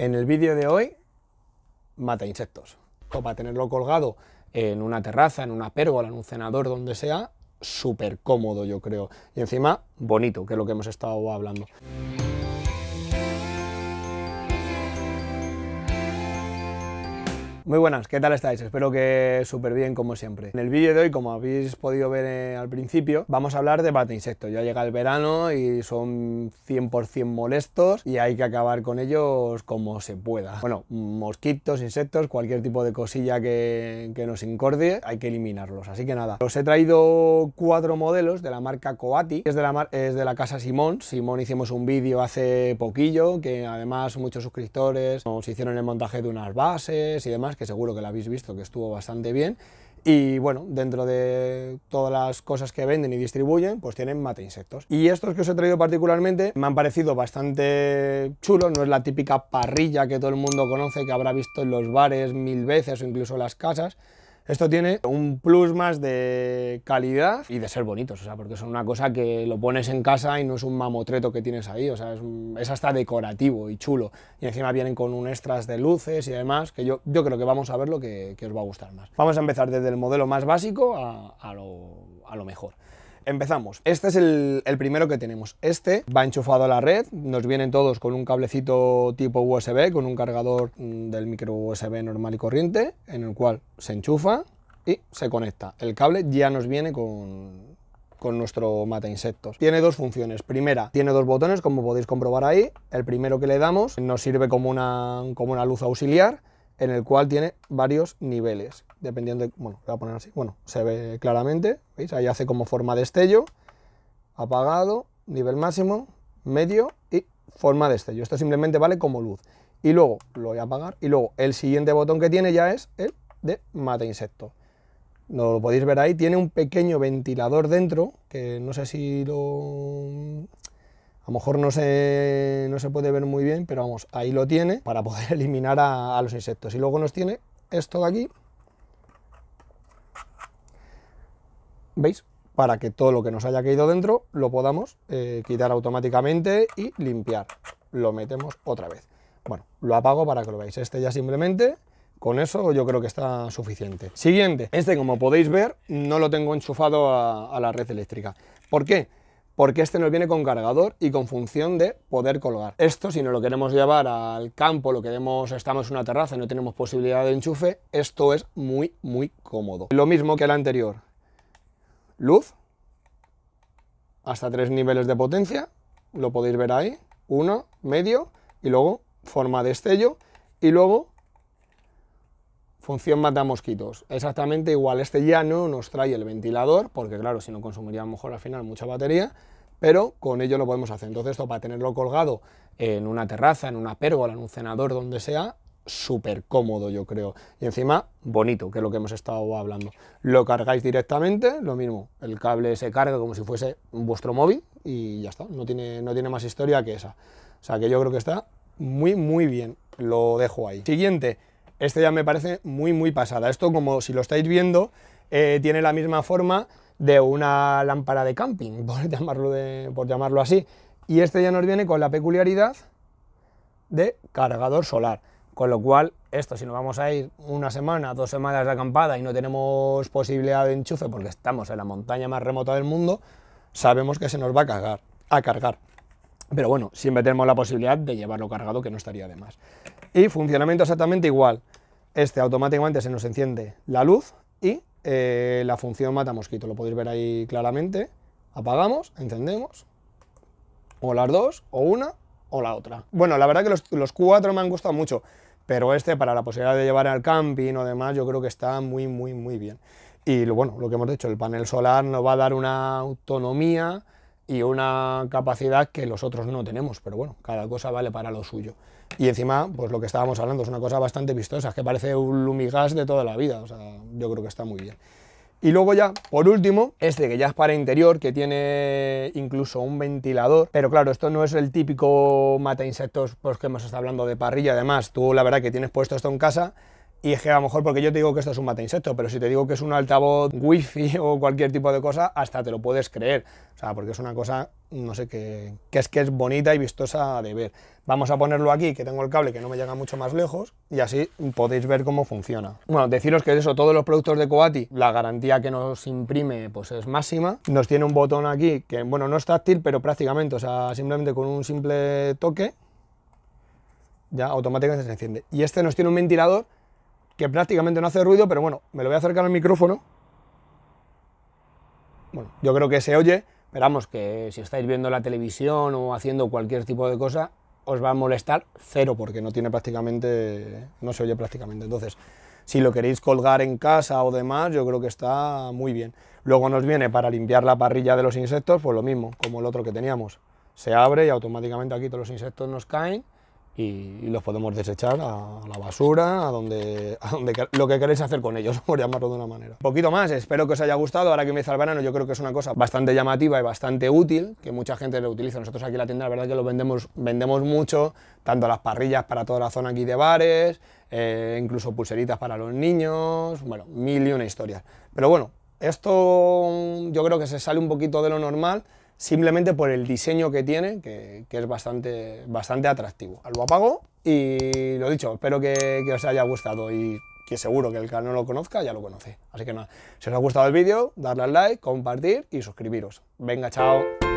En el vídeo de hoy, mata insectos. O para tenerlo colgado en una terraza, en una pérgola, en un cenador, donde sea, súper cómodo yo creo. Y encima, bonito, que es lo que hemos estado hablando. Muy buenas, ¿qué tal estáis? Espero que súper bien como siempre. En el vídeo de hoy, como habéis podido ver eh, al principio, vamos a hablar de bate insectos Ya llega el verano y son 100% molestos y hay que acabar con ellos como se pueda. Bueno, mosquitos, insectos, cualquier tipo de cosilla que, nos incordie, hay que eliminarlos. Así que nada, os he traído cuatro modelos de la marca Coati, es de la, es de la casa Simón. Simón hicimos un vídeo hace poquillo que además muchos suscriptores nos hicieron el montaje de unas bases y demás que seguro que la habéis visto, que estuvo bastante bien. Y bueno, dentro de todas las cosas que venden y distribuyen, pues tienen mate e insectos. Y estos que os he traído particularmente me han parecido bastante chulos, no es la típica parrilla que todo el mundo conoce, que habrá visto en los bares mil veces o incluso en las casas, esto tiene un plus más de calidad y de ser bonitos, porque son una cosa que lo pones en casa y no es un mamotreto que tienes ahí, o sea, es, hasta decorativo y chulo. Y encima vienen con un extras de luces y demás, que yo, creo que vamos a ver lo que, os va a gustar más. Vamos a empezar desde el modelo más básico a lo mejor empezamos. Este es el, primero que tenemos. Este va enchufado a la red, nos vienen todos con un cablecito tipo USB, con un cargador mm, del micro USB normal y corriente, en el cual se enchufa y se conecta. El cable ya nos viene con, nuestro mata insectos. Tiene dos funciones. Primera, tiene dos botones, como podéis comprobar ahí. El primero que le damos nos sirve como una, como una luz auxiliar en el cual tiene varios niveles, dependiendo de, bueno, voy a poner así, bueno, se ve claramente, ¿veis? Ahí hace como forma de estello, apagado, nivel máximo, medio y forma de estello. Esto simplemente vale como luz. Y luego lo voy a apagar y luego el siguiente botón que tiene ya es el de mate insecto. No lo podéis ver ahí, tiene un pequeño ventilador dentro, que no sé si lo a lo mejor no se, puede ver muy bien, pero vamos, ahí lo tiene para poder eliminar a, los insectos. Y luego nos tiene esto de aquí, ¿veis? Para que todo lo que nos haya caído dentro lo podamos eh, quitar automáticamente y limpiar. Lo metemos otra vez. Bueno, lo apago para que lo veáis. Este ya simplemente con eso yo creo que está suficiente. Siguiente, este como podéis ver no lo tengo enchufado a la red eléctrica. ¿Por qué? porque este nos viene con cargador y con función de poder colgar. Esto, si no lo queremos llevar al campo, lo queremos, estamos en una terraza y no tenemos posibilidad de enchufe, esto es muy, muy cómodo. Lo mismo que el anterior. Luz, hasta tres niveles de potencia, lo podéis ver ahí, uno, medio, y luego forma de estello, y luego Función mata mosquitos. Exactamente igual. Este ya no nos trae el ventilador, porque claro, si no consumiría mejor al final mucha batería, pero con ello lo podemos hacer. Entonces esto para tenerlo colgado en una terraza, en una pérgola, en un cenador, donde sea, súper cómodo yo creo. Y encima bonito, que es lo que hemos estado hablando. Lo cargáis directamente, lo mismo, el cable se carga como si fuese vuestro móvil y ya está. No tiene, no tiene más historia que esa. O sea que yo creo que está muy, muy bien. Lo dejo ahí. Siguiente este ya me parece muy, muy pasada. Esto, como si lo estáis viendo, eh, tiene la misma forma de una lámpara de camping, por llamarlo, así. Y este ya nos viene con la peculiaridad de cargador solar. Con lo cual, esto si nos vamos a ir una semana, dos semanas de acampada y no tenemos posibilidad de enchufe porque estamos en la montaña más remota del mundo, sabemos que se nos va a cargar. A cargar. Pero bueno, siempre tenemos la posibilidad de llevarlo cargado, que no estaría de más. Y funcionamiento exactamente igual. Este automáticamente se nos enciende la luz y eh, la función mata mosquito. Lo podéis ver ahí claramente. Apagamos, encendemos. O las dos, o una, o la otra. Bueno, la verdad que los, cuatro me han gustado mucho pero este para la posibilidad de llevar al camping o demás yo creo que está muy muy muy bien y bueno lo que hemos dicho el panel solar nos va a dar una autonomía y una capacidad que los otros no tenemos, pero bueno, cada cosa vale para lo suyo. Y encima, pues lo que estábamos hablando, es una cosa bastante vistosa, que parece un lumigas de toda la vida, o sea, yo creo que está muy bien. Y luego ya, por último, este que ya es para interior, que tiene incluso un ventilador, pero claro, esto no es el típico mata insectos pues, que hemos estado hablando de parrilla, además, tú la verdad que tienes puesto esto en casa, y es que a lo mejor porque yo te digo que esto es un mate insecto, pero si te digo que es un altavoz wifi o cualquier tipo de cosa, hasta te lo puedes creer. O sea, porque es una cosa, no sé, qué que es que es bonita y vistosa de ver. Vamos a ponerlo aquí, que tengo el cable que no me llega mucho más lejos, y así podéis ver cómo funciona. Bueno, deciros que eso, todos los productos de Coati, la garantía que nos imprime pues es máxima. Nos tiene un botón aquí que, bueno, no es táctil, pero prácticamente, o sea, simplemente con un simple toque, ya automáticamente se enciende. Y este nos tiene un ventilador que prácticamente no hace ruido, pero bueno, me lo voy a acercar al micrófono. Bueno, yo creo que se oye, pero que si estáis viendo la televisión o haciendo cualquier tipo de cosa, os va a molestar cero, porque no tiene prácticamente, no se oye prácticamente. Entonces, si lo queréis colgar en casa o demás, yo creo que está muy bien. Luego nos viene para limpiar la parrilla de los insectos, pues lo mismo, como el otro que teníamos. Se abre y automáticamente aquí todos los insectos nos caen y, los podemos desechar a, la basura, a donde, lo que queréis hacer con ellos, por llamarlo de una manera. poquito más, espero que os haya gustado, ahora que empieza el verano yo creo que es una cosa bastante llamativa y bastante útil, que mucha gente lo utiliza, nosotros aquí en la tienda la verdad que lo vendemos, vendemos mucho, tanto las parrillas para toda la zona aquí de bares, eh, incluso pulseritas para los niños, bueno, mil y una historias. Pero bueno, esto yo creo que se sale un poquito de lo normal, simplemente por el diseño que tiene, que, es bastante, bastante atractivo. Lo apago y lo dicho, espero que, os haya gustado y que seguro que el que no lo conozca ya lo conoce. Así que nada, si os ha gustado el vídeo, darle al like, compartir y suscribiros. Venga, chao.